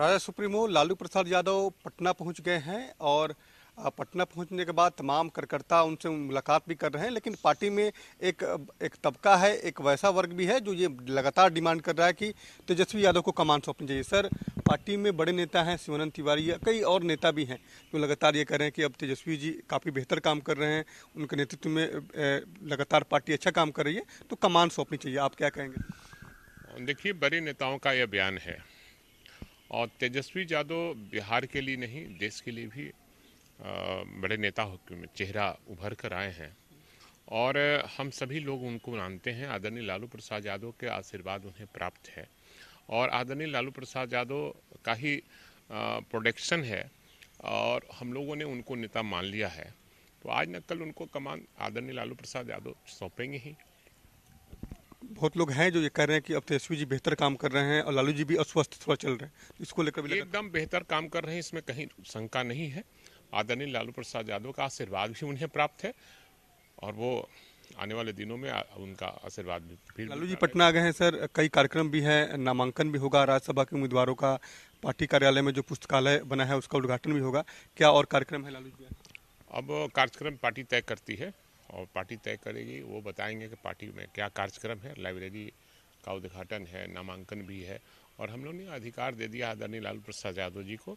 राजा supremo Lalu Prasad Yadav Patna पहुंच गए हैं और पटना पहुंचने के बाद तमाम कार्यकर्ता उनसे मुलाकात भी कर रहे हैं लेकिन पार्टी में एक एक तबका है एक वैसा वर्ग भी है जो ये लगातार डिमांड कर रहा है कि तेजस्वी यादव को कमान सौंपनी चाहिए सर पार्टी में बड़े नेता हैं शिवानंद तिवारी या कई और नेता भी हैं जो लगातार ये कह रहे हैं कि अब तेजस्वी जी काफ़ी बेहतर काम कर रहे हैं उनके नेतृत्व में लगातार पार्टी अच्छा काम कर रही है तो कमान सौंपनी चाहिए आप क्या कहेंगे देखिए बड़े नेताओं का यह बयान है और तेजस्वी यादव बिहार के लिए नहीं देश के लिए भी बड़े नेता चेहरा उभर कर आए हैं और हम सभी लोग उनको मानते हैं आदरणीय लालू प्रसाद यादव के आशीर्वाद उन्हें प्राप्त है और आदरणीय लालू प्रसाद यादव का ही प्रोडक्शन है और हम लोगों ने उनको नेता मान लिया है तो आज न कल उनको कमान आदरणीय लालू प्रसाद यादव सौंपेंगे ही बहुत लोग हैं जो ये कह रहे हैं कि अब तेजस्वी तो जी बेहतर काम कर रहे हैं और लालू जी भी अस्वस्थ थोड़ा चल रहे हैं तो इसको लेकर भी एकदम बेहतर काम कर रहे हैं इसमें कहीं शंका नहीं है आदरणीय लालू प्रसाद यादव का आशीर्वाद भी उन्हें प्राप्त है और वो आने वाले दिनों में उनका आशीर्वाद भी लालू जी पटना गए हैं सर कई कार्यक्रम भी है नामांकन भी होगा राज्यसभा के उम्मीदवारों का पार्टी कार्यालय में जो पुस्तकालय बना है उसका उद्घाटन भी होगा क्या और कार्यक्रम है लालू जी अब कार्यक्रम पार्टी तय करती है और पार्टी तय करेगी वो बताएंगे कि पार्टी में क्या कार्यक्रम है लाइब्रेरी का उद्घाटन है नामांकन भी है और हम लोग ने अधिकार दे दिया आदरणीय लालू प्रसाद यादव जी को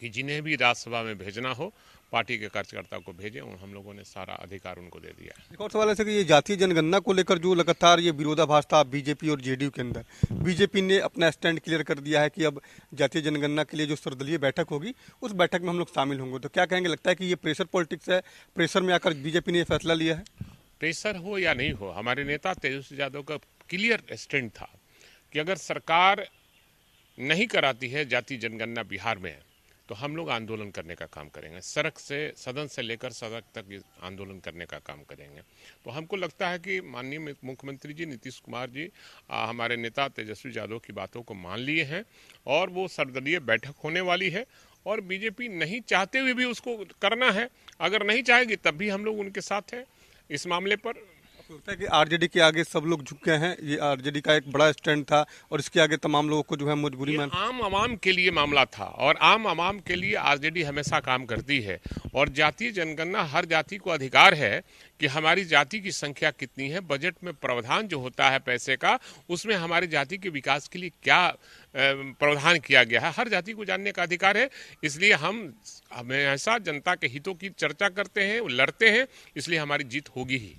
कि जिन्हें भी राज्यसभा में भेजना हो पार्टी के कार्यकर्ता को भेजें और हम लोगों ने सारा अधिकार उनको दे दिया एक और सवाल ऐसे कि ये जातीय जनगणना को लेकर जो लगातार ये विरोधाभास था बीजेपी और जेडीयू के अंदर बीजेपी ने अपना स्टैंड क्लियर कर दिया है कि अब जातीय जनगणना के लिए जो सर्वदलीय बैठक होगी उस बैठक में हम लोग शामिल होंगे तो क्या कहेंगे लगता है कि ये प्रेशर पॉलिटिक्स है प्रेशर में आकर बीजेपी ने यह फैसला लिया है प्रेशर हो या नहीं हो हमारे नेता तेजस्वी यादव का क्लियर स्टैंड था कि अगर सरकार नहीं कराती है जाति जनगणना बिहार में है तो हम लोग आंदोलन करने का काम करेंगे सड़क से सदन से लेकर सड़क तक आंदोलन करने का काम करेंगे तो हमको लगता है कि माननीय मुख्यमंत्री जी नीतीश कुमार जी आ, हमारे नेता तेजस्वी यादव की बातों को मान लिए हैं और वो सर्वदलीय बैठक होने वाली है और बीजेपी नहीं चाहते हुए भी उसको करना है अगर नहीं चाहेगी तब भी हम लोग उनके साथ हैं इस मामले पर लगता है कि आरजेडी के आगे सब लोग झुक गए हैं ये आरजेडी का एक बड़ा स्टैंड था और इसके आगे तमाम लोगों को जो है मजबूरी में आम आवाम के लिए मामला था और आम आवाम के लिए आरजेडी हमेशा काम करती है और जातीय जनगणना हर जाति को अधिकार है कि हमारी जाति की संख्या कितनी है बजट में प्रावधान जो होता है पैसे का उसमें हमारी जाति के विकास के लिए क्या प्रावधान किया गया है हर जाति को जानने का अधिकार है इसलिए हम हमेशा जनता के हितों की चर्चा करते हैं लड़ते हैं इसलिए हमारी जीत होगी ही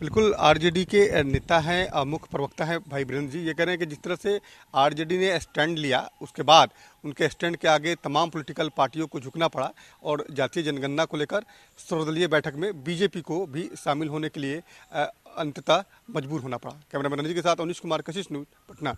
बिल्कुल आरजेडी के नेता हैं मुख्य प्रवक्ता हैं भाई वीरेंद्र जी ये कह रहे हैं कि जिस तरह से आरजेडी ने स्टैंड लिया उसके बाद उनके स्टैंड के आगे तमाम पॉलिटिकल पार्टियों को झुकना पड़ा और जातीय जनगणना को लेकर सर्वदलीय बैठक में बीजेपी को भी शामिल होने के लिए अंततः मजबूर होना पड़ा कैमरा जी के साथ अनिश कुमार कशिश न्यूज पटना